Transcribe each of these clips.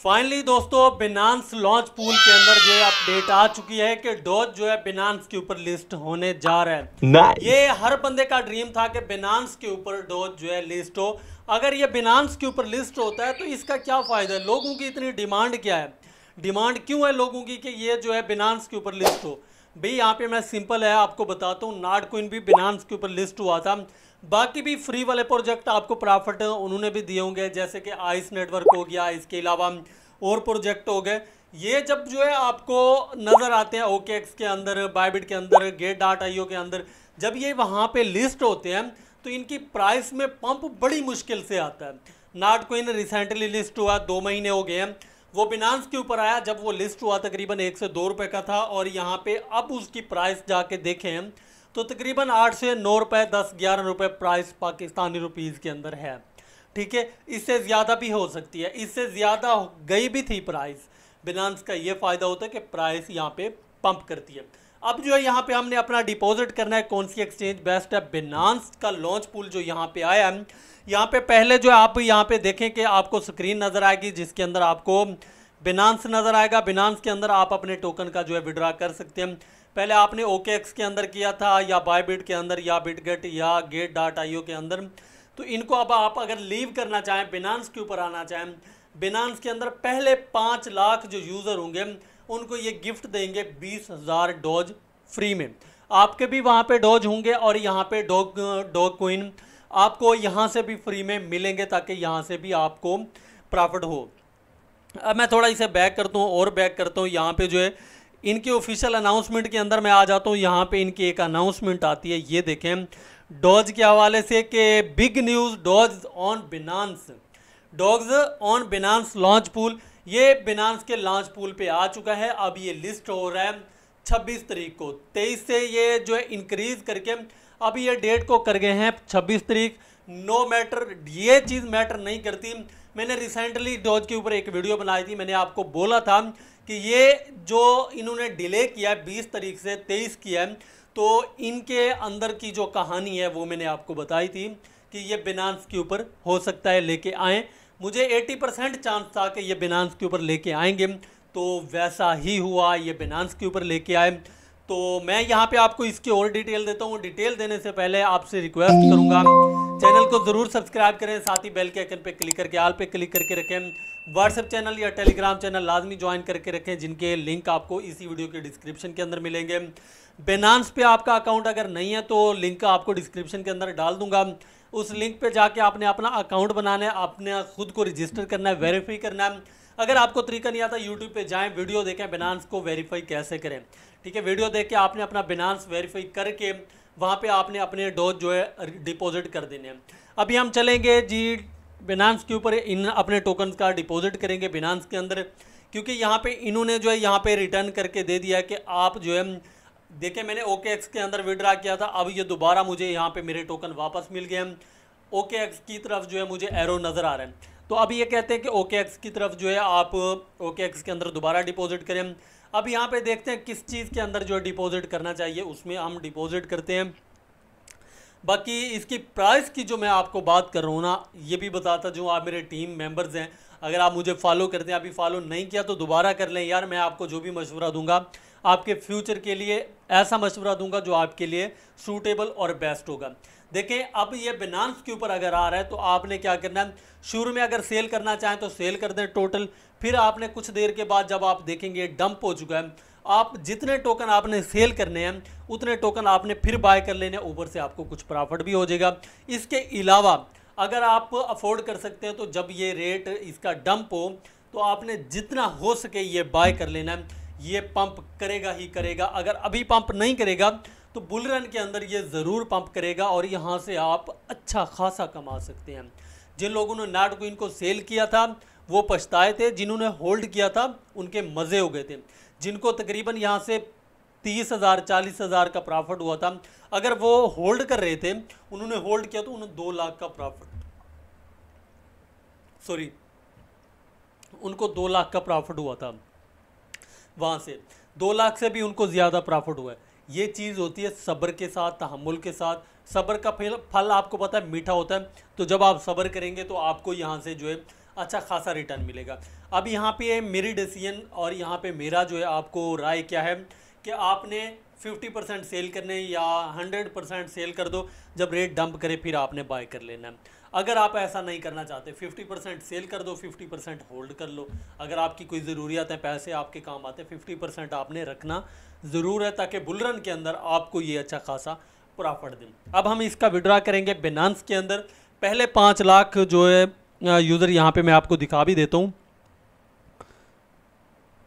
Finally दोस्तों Binance launch pool के अंदर जो है अपडेट आ चुकी है कि डोज जो है बिनांस के ऊपर लिस्ट होने जा रहा है nice. ये हर बंदे का ड्रीम था कि बिनांस के ऊपर डोज जो है लिस्ट हो अगर ये बिनांस के ऊपर लिस्ट होता है तो इसका क्या फायदा है लोगों की इतनी डिमांड क्या है डिमांड क्यों है लोगों की कि ये जो है बिनांस के ऊपर लिस्ट हो भाई यहाँ पे मैं सिंपल है आपको बताता हूँ नाट कोइन भी बिनांस के ऊपर लिस्ट हुआ था बाकी भी फ्री वाले प्रोजेक्ट आपको प्रॉफिट उन्होंने भी दिए होंगे जैसे कि आइस नेटवर्क हो गया इसके अलावा और प्रोजेक्ट हो गए ये जब जो है आपको नज़र आते हैं ओके एक्स के अंदर बायबिट के अंदर गेट डाट आईओ के अंदर जब ये वहाँ पे लिस्ट होते हैं तो इनकी प्राइस में पंप बड़ी मुश्किल से आता है नाट कोइन रिसेंटली लिस्ट हुआ दो महीने हो गए हैं वो बिनांस के ऊपर आया जब वो लिस्ट हुआ तकरीबन एक से दो रुपये का था और यहाँ पर अब उसकी प्राइस जाके देखें तो तकरीबन आठ से नौ रुपए दस ग्यारह रुपये प्राइस पाकिस्तानी रुपीज़ के अंदर है ठीक है इससे ज़्यादा भी हो सकती है इससे ज़्यादा गई भी थी प्राइस बिलानस का ये फ़ायदा होता है कि प्राइस यहाँ पे पंप करती है अब जो है यहाँ पे हमने अपना डिपॉजिट करना है कौन सी एक्सचेंज बेस्ट है बिनांस का लॉन्च पूल जो यहाँ पे आया है यहाँ पे पहले जो आप यहाँ पे देखें कि आपको स्क्रीन नज़र आएगी जिसके अंदर आपको बिनांस नज़र आएगा बिनांस के अंदर आप अपने टोकन का जो है विड्रा कर सकते हैं पहले आपने ओके एक्स के अंदर किया था या बायबिट के अंदर या बिटगेट या गेट डॉट आई के अंदर तो इनको अब आप अगर लीव करना चाहें बिनांस के ऊपर आना चाहें बिनांस के अंदर पहले पाँच लाख जो यूज़र होंगे उनको ये गिफ्ट देंगे बीस हज़ार डोज फ्री में आपके भी वहाँ पे डोज होंगे और यहाँ पे डॉग डॉग कोइन आपको यहाँ से भी फ्री में मिलेंगे ताकि यहाँ से भी आपको प्रॉफिट हो अब मैं थोड़ा इसे बैक करता हूँ और बैक करता हूँ यहाँ पर जो है इनके ऑफिशियल अनाउंसमेंट के अंदर मैं आ जाता हूँ यहाँ पे इनकी एक अनाउंसमेंट आती है ये देखें डॉज के हवाले से कि big news Doge on Binance dogs on Binance launch pool ये बिनांस के लॉन्च पूल पे आ चुका है अब ये लिस्ट हो रहा है छब्बीस तरीक को तेईस से ये जो है इंक्रीज़ करके अब ये डेट को कर गए हैं छब्बीस तरीक नो मैटर ये चीज़ मैटर नहीं करती मैंने रिसेंटली डॉज के ऊपर एक वीडियो बनाई थी मैंने आपको बोला था कि ये जो इन्होंने डिले किया बीस तारीख से तेईस किया तो इनके अंदर की जो कहानी है वो मैंने आपको बताई थी कि ये बिनांस के ऊपर हो सकता है लेके आए मुझे 80 परसेंट चांस था कि ये बिनांस के ऊपर लेके आएंगे तो वैसा ही हुआ ये बिनांस के ऊपर लेके आए तो मैं यहाँ पे आपको इसकी और डिटेल देता हूँ डिटेल देने से पहले आपसे रिक्वेस्ट करूँगा को तो ज़रूर सब्सक्राइब करें साथ ही बेल के आइकन पे क्लिक करके आल पे क्लिक करके रखें व्हाट्सएप चैनल या टेलीग्राम चैनल लाजमी ज्वाइन करके रखें जिनके लिंक आपको इसी वीडियो के डिस्क्रिप्शन के अंदर मिलेंगे बेनांस पे आपका अकाउंट अगर नहीं है तो लिंक आपको डिस्क्रिप्शन के अंदर डाल दूंगा उस लिंक पे जाके आपने अपना अकाउंट बनाना है अपने खुद को रजिस्टर करना है वेरीफाई करना है अगर आपको तरीका नहीं आता यूट्यूब पे जाएं वीडियो देखें बेनांस को वेरीफाई कैसे करें ठीक है वीडियो देख के आपने अपना बेनांस वेरीफाई करके वहाँ पे आपने अपने डोज जो है डिपॉजिट कर देने हैं अभी हम चलेंगे जी बिनांस के ऊपर इन अपने टोकन का डिपॉजिट करेंगे बिनांस के अंदर क्योंकि यहाँ पे इन्होंने जो है यहाँ पे रिटर्न करके दे दिया कि आप जो है देखें मैंने ओके एक्स के अंदर विड्रा किया था अब ये दोबारा मुझे यहाँ पे मेरे टोकन वापस मिल गए हैं ओके एक्स की तरफ जो है मुझे एरो नज़र आ रहा है तो अब ये कहते हैं कि ओके एक्स की तरफ जो है आप ओके एक्स के अंदर दोबारा डिपॉजिट करें अब यहाँ पर देखते हैं किस चीज़ के अंदर जो है डिपॉजिट करना चाहिए उसमें हम डिपॉजिट करते हैं बाकी इसकी प्राइस की जो मैं आपको बात कर रहा हूँ ना ये भी बताता जो आप मेरे टीम मेंबर्स हैं अगर आप मुझे फॉलो करते हैं अभी फॉलो नहीं किया तो दोबारा कर लें यार मैं आपको जो भी मशवरा दूंगा आपके फ्यूचर के लिए ऐसा मशवरा दूंगा जो आपके लिए सूटेबल और बेस्ट होगा देखें अब ये बिनानस के ऊपर अगर आ रहा है तो आपने क्या करना है शुरू में अगर सेल करना चाहें तो सेल कर दें टोटल फिर आपने कुछ देर के बाद जब आप देखेंगे डंप हो चुका है आप जितने टोकन आपने सेल करने हैं उतने टोकन आपने फिर बाय कर लेने ऊपर से आपको कुछ प्रॉफिट भी हो जाएगा इसके अलावा अगर आप अफोर्ड कर सकते हैं तो जब ये रेट इसका डंप हो तो आपने जितना हो सके ये बाय कर लेना है ये पंप करेगा ही करेगा अगर अभी पंप नहीं करेगा तो बुल रन के अंदर ये ज़रूर पंप करेगा और यहाँ से आप अच्छा खासा कमा सकते हैं जिन लोगों ने नाट को इनको सेल किया था वो पछताए थे जिन्होंने होल्ड किया था उनके मज़े हो गए थे जिनको तकरीबन यहाँ से तीस हज़ार चालीस हज़ार का प्रॉफिट हुआ था अगर वो होल्ड कर रहे थे उन्होंने होल्ड किया तो उन्हें दो लाख का प्रॉफिट सॉरी उनको दो लाख का प्रॉफिट हुआ था वहाँ से दो लाख से भी उनको ज़्यादा प्रॉफिट हुआ है ये चीज़ होती है सब्र के साथ तहमुल के साथ सब्र का फल फल आपको पता है मीठा होता है तो जब आप सब्र करेंगे तो आपको यहाँ से जो है अच्छा खासा रिटर्न मिलेगा अब यहाँ पे मेरी डिसीजन और यहाँ पे मेरा जो है आपको राय क्या है कि आपने 50 परसेंट सेल करने या 100 परसेंट सेल कर दो जब रेट डंप करे फिर आपने बाय कर लेना है अगर आप ऐसा नहीं करना चाहते 50 परसेंट सेल कर दो 50 परसेंट होल्ड कर लो अगर आपकी कोई ज़रूरियात है पैसे आपके काम आते हैं परसेंट आपने रखना ज़रूर है ताकि बुलरन के अंदर आपको ये अच्छा खासा प्रॉफिट दें अब हम इसका विड्रा करेंगे बिनानस के अंदर पहले पाँच लाख जो है यूज़र यहाँ पे मैं आपको दिखा भी देता हूँ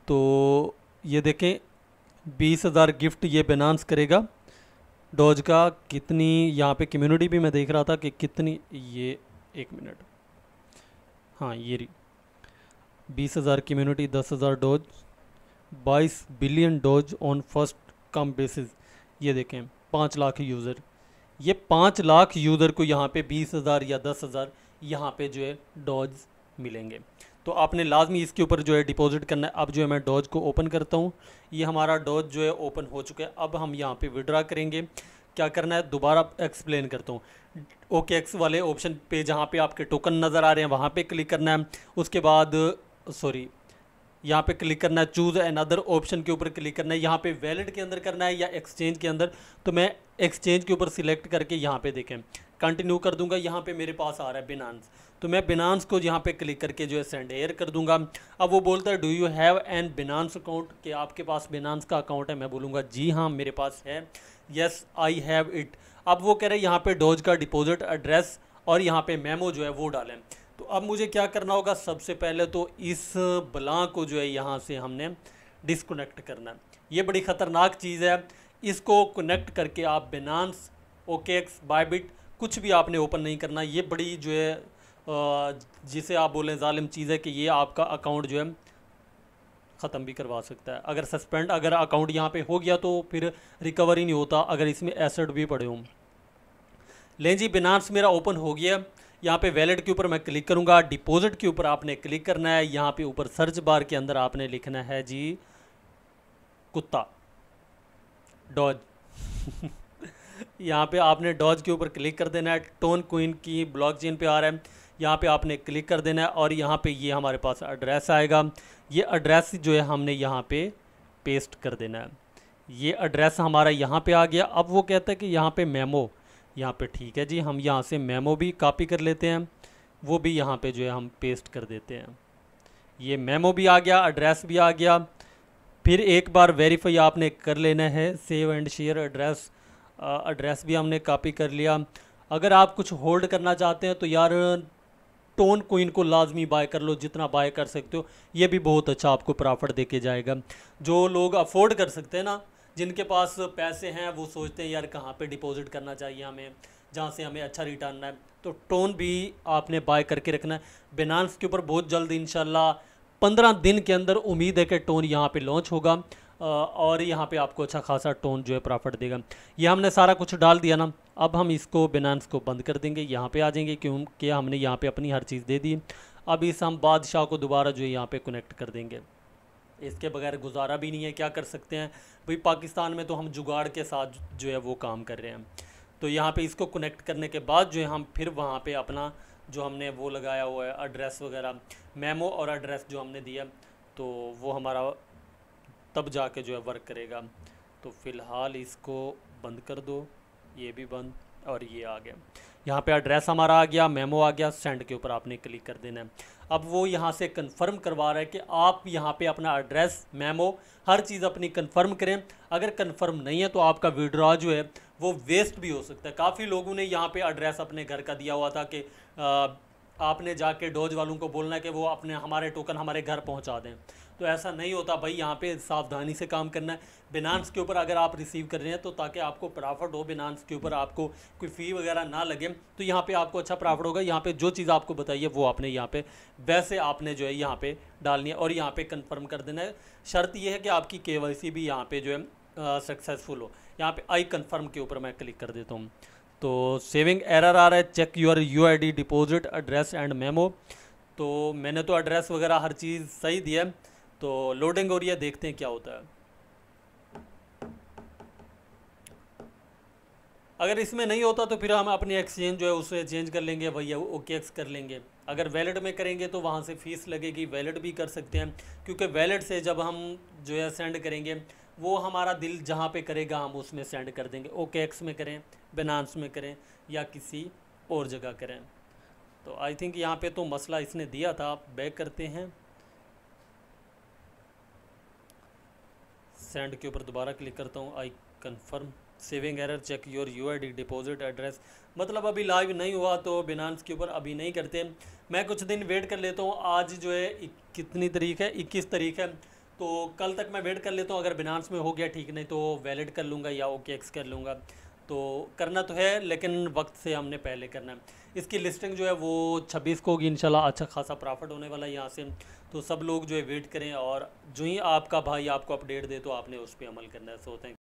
तो ये देखें बीस हज़ार गिफ्ट ये बेनान्स करेगा डोज का कितनी यहाँ पे कम्युनिटी भी मैं देख रहा था कि कितनी ये एक मिनट हाँ ये रही बीस हज़ार कम्युनिटी दस हज़ार डोज बाईस billion Doge on first come basis ये देखें पाँच लाख यूज़र ये पाँच लाख यूज़र को यहाँ पे बीस हज़ार या दस हज़ार यहाँ पे जो है डॉज मिलेंगे तो आपने लाजमी इसके ऊपर जो है डिपॉजिट करना है अब जो है मैं डॉज को ओपन करता हूँ ये हमारा डॉज जो है ओपन हो चुका है अब हम यहाँ पे विड्रा करेंगे क्या करना है दोबारा एक्सप्लेन करता हूँ ओके एक्स वाले ऑप्शन पे जहाँ पे आपके टोकन नज़र आ रहे हैं वहाँ पे क्लिक करना है उसके बाद सॉरी यहाँ पे क्लिक करना है चूज़ एन अदर ऑप्शन के ऊपर क्लिक करना है यहाँ पे वैलेट के अंदर करना है या एक्सचेंज के अंदर तो मैं एक्सचेंज के ऊपर सिलेक्ट करके यहाँ पे देखें कंटिन्यू कर दूंगा यहाँ पे मेरे पास आ रहा है बिनानस तो मैं बिनानस को यहाँ पे क्लिक करके जो है सेंड एयर कर दूंगा अब वो बोलता है do you have an Binance account कि आपके पास बिनांस का अकाउंट है मैं बोलूँगा जी हाँ मेरे पास है येस आई हैव इट अब वो कह रहे हैं यहाँ पे डोज का डिपोजिट एड्रेस और यहाँ पे मेमो जो है वो डालें तो अब मुझे क्या करना होगा सबसे पहले तो इस बला को जो है यहाँ से हमने डिसकोनेक्ट करना है ये बड़ी ख़तरनाक चीज़ है इसको कनेक्ट करके आप बिनांस ओके एक्स बायबिट कुछ भी आपने ओपन नहीं करना ये बड़ी जो है जिसे आप बोलें ालिम चीज़ है कि ये आपका अकाउंट जो है ख़त्म भी करवा सकता है अगर सस्पेंड अगर अकाउंट यहाँ पे हो गया तो फिर रिकवर ही नहीं होता अगर इसमें एसेट भी पड़े हों लें जी बिनास मेरा ओपन हो गया यहाँ पे वैलेट के ऊपर मैं क्लिक करूँगा डिपॉजिट के ऊपर आपने क्लिक करना है यहाँ पे ऊपर सर्च बार के अंदर आपने लिखना है जी कुत्ता डॉज यहाँ पे आपने डॉज के ऊपर क्लिक कर देना है टोन क्वीन की ब्लॉक जिन पे आ रहा है यहाँ पे आपने क्लिक कर देना है और यहाँ पे ये हमारे पास एड्रेस आएगा ये एड्रेस जो है हमने यहाँ पे पेस्ट कर देना है ये एड्रेस हमारा यहाँ पे आ गया अब वो कहता है कि यहाँ पे मेमो यहाँ पे ठीक है जी हम यहाँ से मेमो भी कॉपी कर लेते हैं वो भी यहाँ पे जो है हम पेस्ट कर देते हैं ये मेमो भी आ गया एड्रेस भी आ गया फिर एक बार वेरीफाई आपने कर लेना है save and share address address भी हमने कॉपी कर लिया अगर आप कुछ होल्ड करना चाहते हैं तो यार टोन कोइन को लाजमी बाय कर लो जितना बाय कर सकते हो ये भी बहुत अच्छा आपको प्रॉफिट दे के जाएगा जो लोग अफोर्ड कर सकते हैं ना जिनके पास पैसे हैं वो सोचते हैं यार कहाँ पे डिपॉजिट करना चाहिए हमें जहाँ से हमें अच्छा रिटर्न है तो टोन भी आपने बाय करके रखना है बिनानस के ऊपर बहुत जल्द इन पंद्रह दिन के अंदर उम्मीद है कि टोन यहाँ पर लॉन्च होगा और यहाँ पे आपको अच्छा खासा टोन जो है प्रॉफिट देगा ये हमने सारा कुछ डाल दिया ना अब हम इसको बिनानस को बंद कर देंगे यहाँ पे आ जाएंगे क्योंकि हमने यहाँ पे अपनी हर चीज़ दे दी अब इस हम बादशाह को दोबारा जो है यहाँ पर कनेक्ट कर देंगे इसके बगैर गुजारा भी नहीं है क्या कर सकते हैं भाई पाकिस्तान में तो हम जुगाड़ के साथ जो है वो काम कर रहे हैं तो यहाँ पर इसको कनेक्ट करने के बाद जो है हम फिर वहाँ पर अपना जो हमने वो लगाया हुआ है एड्रेस वगैरह मेमो और एड्रेस जो हमने दिया तो वो हमारा तब जाके जो है वर्क करेगा तो फ़िलहाल इसको बंद कर दो ये भी बंद और ये आ गया यहाँ पे एड्रेस हमारा आ गया मेमो आ गया सेंड के ऊपर आपने क्लिक कर देना है अब वो यहाँ से कंफर्म करवा रहा है कि आप यहाँ पे अपना एड्रेस मेमो हर चीज़ अपनी कंफर्म करें अगर कंफर्म नहीं है तो आपका विड्रॉ जो है वो वेस्ट भी हो सकता है काफ़ी लोगों ने यहाँ पे एड्रेस अपने घर का दिया हुआ था कि आपने जाके डोज वालों को बोलना है कि वो अपने हमारे टोकन हमारे घर पहुंचा दें तो ऐसा नहीं होता भाई यहाँ पे सावधानी से काम करना है बिनानस के ऊपर अगर आप रिसीव कर रहे हैं तो ताकि आपको प्रॉफिट हो बिनानस के ऊपर आपको कोई फ़ी वगैरह ना लगे तो यहाँ पे आपको अच्छा प्रॉफिट होगा यहाँ पे जो चीज़ आपको बताइए वो आपने यहाँ पे वैसे आपने जो है यहाँ पे डालनी है और यहाँ पे कंफर्म कर देना है शर्त यह है कि आपकी के भी यहाँ पर जो है सक्सेसफुल हो यहाँ पर आई कन्फर्म के ऊपर मैं क्लिक कर देता हूँ तो सेविंग एरर आ रहा है check your U I D deposit address and memo तो मैंने तो एड्रेस वगैरह हर चीज़ सही दी है तो लोडिंग हो रही है देखते हैं क्या होता है अगर इसमें नहीं होता तो फिर हम अपनी एक्सचेंज जो है उसे चेंज कर लेंगे भैया ओके एक्स कर लेंगे अगर वैलेट में करेंगे तो वहाँ से फ़ीस लगेगी वैलेट भी कर सकते हैं क्योंकि वैलेट से जब हम जो है सेंड करेंगे वो हमारा दिल जहाँ पे करेगा हम उसमें सेंड कर देंगे ओके एक्स में करें बिनांस में करें या किसी और जगह करें तो आई थिंक यहाँ पे तो मसला इसने दिया था आप बैक करते हैं सेंड के ऊपर दोबारा क्लिक करता हूँ I confirm saving error check your U I D deposit address मतलब अभी लाइव नहीं हुआ तो बिनांस के ऊपर अभी नहीं करते मैं कुछ दिन वेट कर लेता हूँ आज जो है कितनी तारीख है इक्कीस तारीख है तो कल तक मैं वेट कर लेता हूँ अगर बिनांस में हो गया ठीक नहीं तो वैलिड कर लूँगा या ओके एक्स कर लूँगा तो करना तो है लेकिन वक्त से हमने पहले करना है इसकी लिस्टिंग जो है वो 26 को होगी इनशाला अच्छा खासा प्रॉफिट होने वाला है यहाँ से तो सब लोग जो है वेट करें और जो ही आपका भाई आपको अपडेट दे तो आपने उस पर अमल करना है सो थैंक